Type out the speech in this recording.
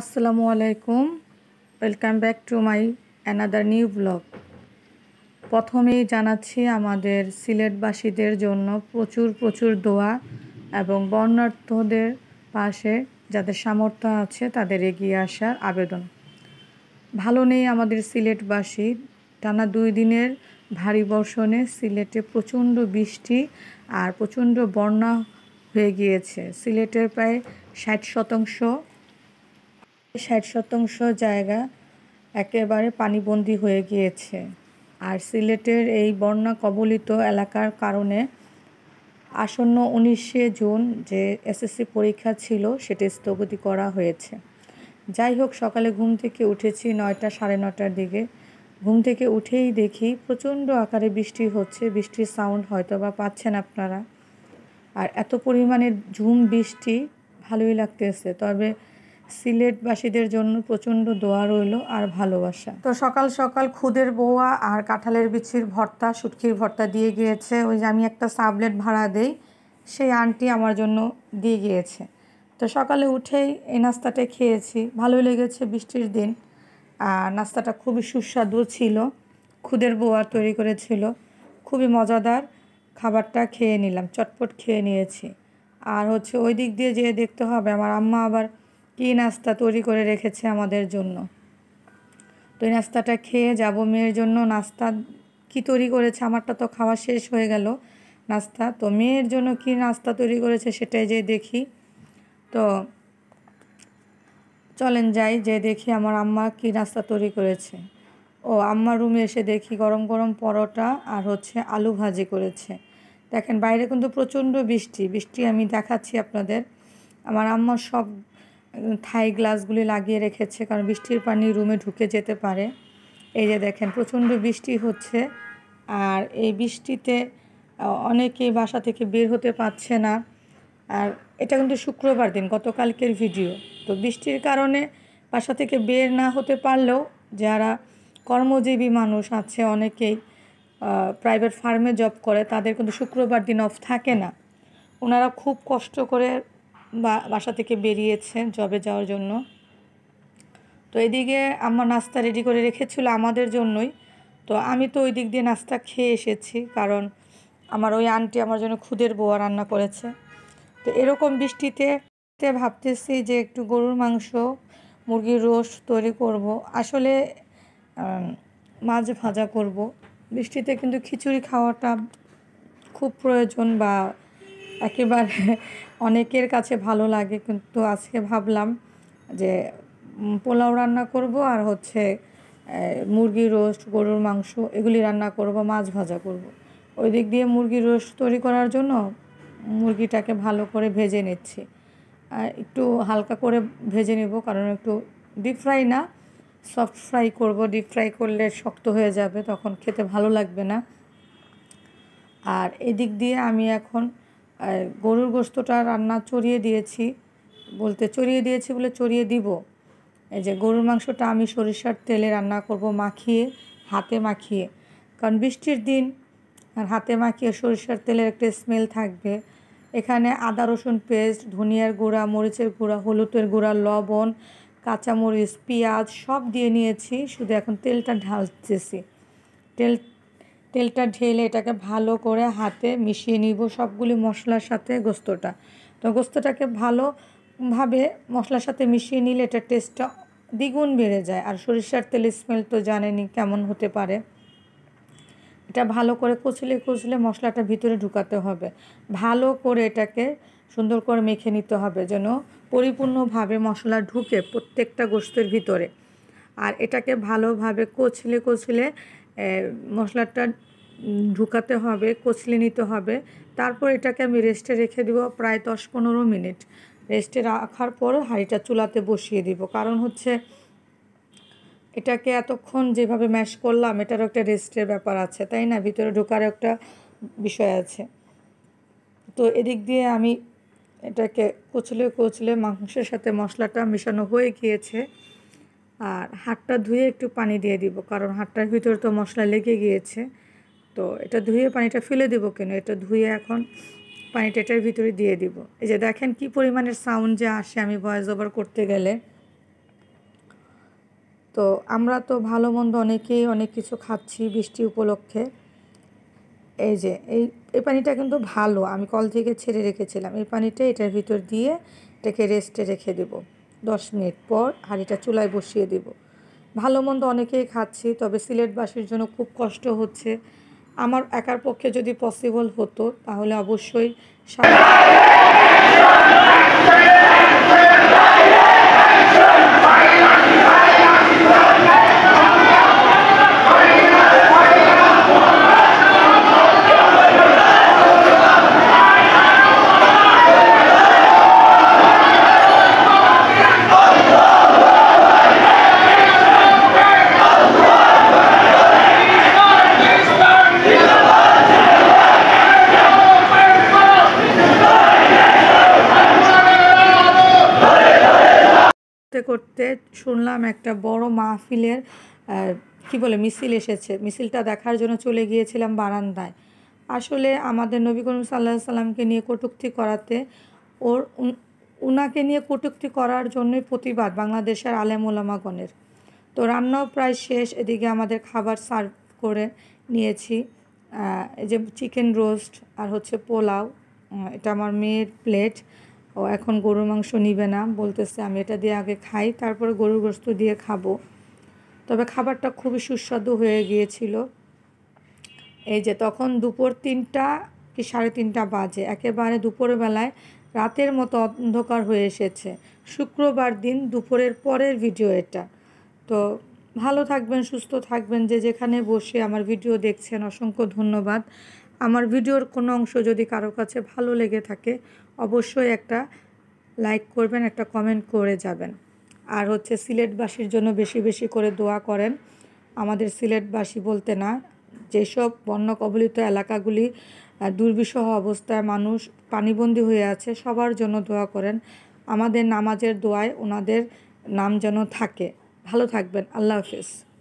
আসসালামু আলাইকুম welcome back to my another new blog প্রথমেই জানাচ্ছি আমাদের সিলেটবাসীদের জন্য প্রচুর প্রচুর দোয়া এবং বর্ণার্থদের পাশে যাদের সামর্থ্য আছে তাদের এগিয়ে আসার আবেদন ভালো নেই আমাদের সিলেটবাসী টানা দুই দিনের ভারী বর্ষণে সিলেটে প্রচণ্ড বৃষ্টি আর প্রচণ্ড বন্যা হয়ে গিয়েছে সিলেটের প্রায় ষাট শতাংশ ষাট শতাংশ জায়গা একেবারে পানিবন্দী হয়ে গিয়েছে আর সিলেটের এই বন্যা কবলিত এলাকার কারণে আসন্ন উনিশে জুন যে এসএসসি পরীক্ষা ছিল সেটি স্থগতি করা হয়েছে যাই হোক সকালে ঘুম থেকে উঠেছি নয়টা সাড়ে নটার দিকে ঘুম থেকে উঠেই দেখি প্রচণ্ড আকারে বৃষ্টি হচ্ছে বৃষ্টির সাউন্ড হয়তো বা পাচ্ছেন আপনারা আর এত পরিমাণে ঝুম বৃষ্টি ভালোই লাগতেছে তবে সিলেটবাসীদের জন্য প্রচণ্ড দোয়া রইল আর ভালোবাসা তো সকাল সকাল খুদের বোয়া আর কাঁঠালের বিচির ভর্তা শুটকির ভর্তা দিয়ে গিয়েছে ওই যে আমি একটা সাবলেট ভাড়া দেই সেই আনটি আমার জন্য দিয়ে গিয়েছে তো সকালে উঠেই এই নাস্তাটা খেয়েছি ভালোই লেগেছে বৃষ্টির দিন আর নাস্তাটা খুবই সুস্বাদু ছিল খুদের বোয়া তৈরি করেছিল খুবই মজাদার খাবারটা খেয়ে নিলাম চটপট খেয়ে নিয়েছি আর হচ্ছে ওই দিক দিয়ে যেয়ে দেখতে হবে আমার আম্মা আবার কি নাস্তা তৈরি করে রেখেছে আমাদের জন্য তো এই নাস্তাটা খেয়ে যাব মেয়ের জন্য নাস্তা কি তৈরি করেছে আমারটা তো খাওয়া শেষ হয়ে গেল নাস্তা তো মেয়ের জন্য কি নাস্তা তৈরি করেছে সেটাই যে দেখি তো চলেন যাই যে দেখি আমার আম্মা কি নাস্তা তৈরি করেছে ও আম্মার রুমে এসে দেখি গরম গরম পরোটা আর হচ্ছে আলু ভাজি করেছে দেখেন বাইরে কিন্তু প্রচণ্ড বৃষ্টি বৃষ্টি আমি দেখাচ্ছি আপনাদের আমার আম্মার সব থাই গ্লাসগুলি লাগিয়ে রেখেছে কারণ বৃষ্টির পানি রুমে ঢুকে যেতে পারে এই যে দেখেন প্রচণ্ড বৃষ্টি হচ্ছে আর এই বৃষ্টিতে অনেকেই বাসা থেকে বের হতে পারছে না আর এটা কিন্তু শুক্রবার দিন গতকালকের ভিডিও তো বৃষ্টির কারণে বাসা থেকে বের না হতে পারলেও যারা কর্মজীবী মানুষ আছে অনেকেই প্রাইভেট ফার্মে জব করে তাদের কিন্তু শুক্রবার দিন অফ থাকে না ওনারা খুব কষ্ট করে বাসা থেকে বেরিয়েছে জবে যাওয়ার জন্য তো এদিকে আমার নাস্তা রেডি করে রেখেছিল আমাদের জন্যই তো আমি তো ওই দিক দিয়ে নাস্তা খেয়ে এসেছি কারণ আমার ওই আন্টি আমার জন্য খুদের বোয়া রান্না করেছে তো এরকম বৃষ্টিতে ভাবতেছি যে একটু গরুর মাংস মুরগির রোস তৈরি করব আসলে মাছ ভাজা করব বৃষ্টিতে কিন্তু খিচুড়ি খাওয়াটা খুব প্রয়োজন বা একেবারে অনেকের কাছে ভালো লাগে কিন্তু আজকে ভাবলাম যে পোলাও রান্না করব আর হচ্ছে মুরগি রোস্ট গরুর মাংস এগুলি রান্না করব মাছ ভাজা করব। ওই দিক দিয়ে মুরগি রোস্ট তৈরি করার জন্য মুরগিটাকে ভালো করে ভেজে নিচ্ছি একটু হালকা করে ভেজে নেব কারণ একটু ডিপ ফ্রাই না সফট ফ্রাই করব ডিপ ফ্রাই করলে শক্ত হয়ে যাবে তখন খেতে ভালো লাগবে না আর এদিক দিয়ে আমি এখন আর গরুর গোস্তটা রান্না চড়িয়ে দিয়েছি বলতে চড়িয়ে দিয়েছি বলে চড়িয়ে দিব এই যে গরুর মাংসটা আমি সরিষার তেলে রান্না করব মাখিয়ে হাতে মাখিয়ে কারণ বৃষ্টির দিন আর হাতে মাখিয়ে সরিষার তেলের একটা স্মেল থাকবে এখানে আদা রসুন পেস্ট ধনিয়ার গুঁড়া মরিচের গুঁড়া হলুদের গুঁড়া লবণ কাঁচামরিচ পেঁয়াজ সব দিয়ে নিয়েছি শুধু এখন তেলটা ঢালতেছি তেল তেলটা ঢেলে এটাকে ভালো করে হাতে মিশিয়ে নিব সবগুলি মশলার সাথে গোস্তটা তো গোস্তটাকে ভালোভাবে মশলার সাথে মিশিয়ে নিলে এটার টেস্টটা দ্বিগুণ বেড়ে যায় আর সরিষার তেলের স্মেল তো জানেনি কেমন হতে পারে এটা ভালো করে কচলে কচলে মশলাটা ভিতরে ঢুকাতে হবে ভালো করে এটাকে সুন্দর করে মেখে নিতে হবে যেন পরিপূর্ণভাবে মশলা ঢুকে প্রত্যেকটা গোস্তের ভিতরে আর এটাকে ভালোভাবে কচলে কচলে মশলাটা ঢুকাতে হবে কচলে নিতে হবে তারপর এটাকে আমি রেস্টে রেখে দেবো প্রায় দশ পনেরো মিনিট রেস্টে রাখার পর হাঁড়িটা চুলাতে বসিয়ে দিব কারণ হচ্ছে এটাকে এতক্ষণ যেভাবে ম্যাশ করলাম এটার একটা রেস্টের ব্যাপার আছে তাই না ভিতরে ঢোকার একটা বিষয় আছে তো এদিক দিয়ে আমি এটাকে কুচলে কুচলে মাংসের সাথে মশলাটা মেশানো হয়ে গিয়েছে আর হাটটা ধুয়ে একটু পানি দিয়ে দিব কারণ হাটটার ভিতরে তো মশলা লেগে গিয়েছে তো এটা ধুয়ে পানিটা ফেলে দেবো কেন এটা ধুয়ে এখন পানিটা এটার ভিতরে দিয়ে দিব এই যে দেখেন কি পরিমাণের সাউন্ড যে আসে আমি ভয়েস ওভার করতে গেলে তো আমরা তো ভালো মন্দ অনেকেই অনেক কিছু খাচ্ছি বৃষ্টি উপলক্ষে এই যে এই এই পানিটা কিন্তু ভালো আমি কল থেকে ছেড়ে রেখেছিলাম এই পানিটা এটার ভিতর দিয়ে এটাকে রেস্টে রেখে দেবো দশ মিনিট পর হাঁড়িটা চুলায় বসিয়ে দেব ভালো মন্দ অনেকেই খাচ্ছি তবে সিলেটবাসীর জন্য খুব কষ্ট হচ্ছে আমার একার পক্ষে যদি পসিবল হতো তাহলে অবশ্যই করতে করতে শুনলাম একটা বড় মাহফিলের কি বলে মিছিল এসেছে মিছিলটা দেখার জন্য চলে গিয়েছিলাম বারান্দায় আসলে আমাদের নবী করিম সাল্লাহ সাল্লামকে নিয়ে কটুক্তি করাতে ওর উনাকে নিয়ে কটুক্তি করার জন্যই প্রতিবাদ বাংলাদেশের আলেম ওলামাগণের তো রান্নাও প্রায় শেষ এদিকে আমাদের খাবার সার্ভ করে নিয়েছি এই যে চিকেন রোস্ট আর হচ্ছে পোলাও এটা আমার মেয়ের প্লেট ও এখন গরুর মাংস নিবে না বলতেছে আমি এটা দিয়ে আগে খাই তারপরে গরুর গোস্ত দিয়ে খাবো তবে খাবারটা খুবই সুস্বাদু হয়ে গিয়েছিল এই যে তখন দুপুর তিনটা কি সাড়ে তিনটা বাজে একেবারে দুপুরবেলায় রাতের মতো অন্ধকার হয়ে এসেছে শুক্রবার দিন দুপুরের পরের ভিডিও এটা তো ভালো থাকবেন সুস্থ থাকবেন যে যেখানে বসে আমার ভিডিও দেখছেন অসংখ্য ধন্যবাদ আমার ভিডিওর কোনো অংশ যদি কারো কাছে ভালো লেগে থাকে অবশ্যই একটা লাইক করবেন একটা কমেন্ট করে যাবেন আর হচ্ছে সিলেটবাসীর জন্য বেশি বেশি করে দোয়া করেন আমাদের সিলেটবাসী বলতে না যেসব বন্য কবলিত এলাকাগুলি দুর্বিষহ অবস্থায় মানুষ পানিবন্দী হয়ে আছে সবার জন্য দোয়া করেন আমাদের নামাজের দোয়ায় ওনাদের নাম যেন থাকে ভালো থাকবেন আল্লাহ হাফিজ